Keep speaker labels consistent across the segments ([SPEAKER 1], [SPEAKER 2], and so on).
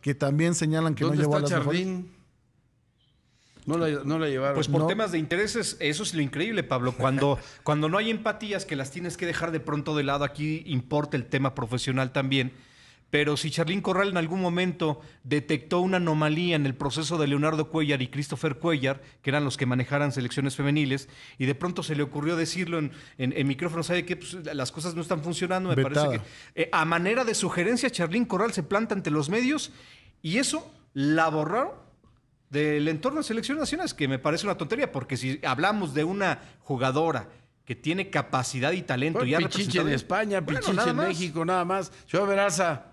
[SPEAKER 1] que también señalan que no llevó a las
[SPEAKER 2] no la, no la, llevaron. Pues por temas de intereses, eso es lo increíble, Pablo. Cuando, cuando no hay empatías que las tienes que dejar de pronto de lado, aquí importa el tema profesional también pero si Charlín Corral en algún momento detectó una anomalía en el proceso de Leonardo Cuellar y Christopher Cuellar, que eran los que manejaran selecciones femeniles, y de pronto se le ocurrió decirlo en, micrófono, ¿sabe qué? Pues, las cosas no están funcionando, me parece que... Eh, a manera de sugerencia, Charlín Corral se planta ante los medios y eso la borraron del entorno de selecciones nacionales, que me parece una tontería, porque si hablamos de una jugadora que tiene capacidad y talento. y ha pichinche en España, en México,
[SPEAKER 1] nada más. Yo, Veraza.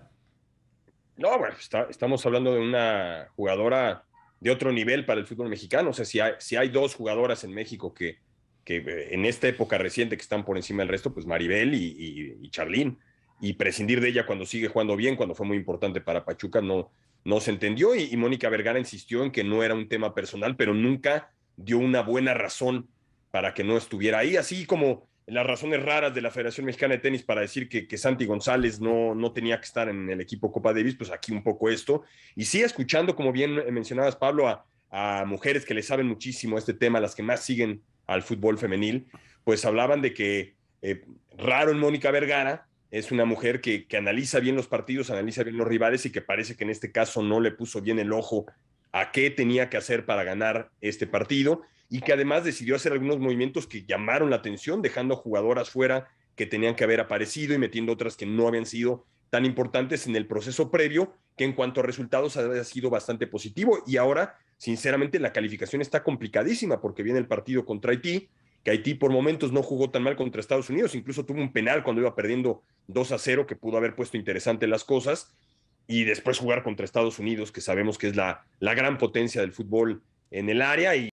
[SPEAKER 1] No, bueno, estamos hablando de una jugadora de otro nivel para el fútbol mexicano. O sea, si hay, dos jugadoras en México que, que eh, en esta época reciente que están por encima del resto, pues Maribel y, y Charlín. Y prescindir de ella cuando sigue jugando bien, cuando fue muy importante para Pachuca, no, no se entendió. Y, y Mónica Vergara insistió en que no era un tema personal, pero nunca dio una buena razón para que no estuviera ahí. Así como las razones raras de la Federación Mexicana de Tenis para decir que, Santi González no, no, tenía que estar en el equipo Copa Davis, pues aquí un poco esto. Y sí, escuchando, como bien mencionabas, Pablo, a, mujeres que le saben muchísimo este tema, las que más siguen al fútbol femenil, pues hablaban de que eh, raro en Mónica Vergara, es una mujer que, que, analiza bien los partidos, analiza bien los rivales y que parece que en este caso no le puso bien el ojo a qué tenía que hacer para ganar este partido y que además decidió hacer algunos movimientos que llamaron la atención, dejando jugadoras fuera que tenían que haber aparecido y metiendo otras que no habían sido tan importantes en el proceso previo, que en cuanto a resultados había sido bastante positivo. Y ahora, sinceramente, la calificación está complicadísima porque viene el partido contra Haití, que Haití por momentos no jugó tan mal contra Estados Unidos, incluso tuvo un penal cuando iba perdiendo 2 a 0 que pudo haber puesto interesante las cosas y después jugar contra Estados Unidos, que sabemos que es la, la gran potencia del fútbol en el área y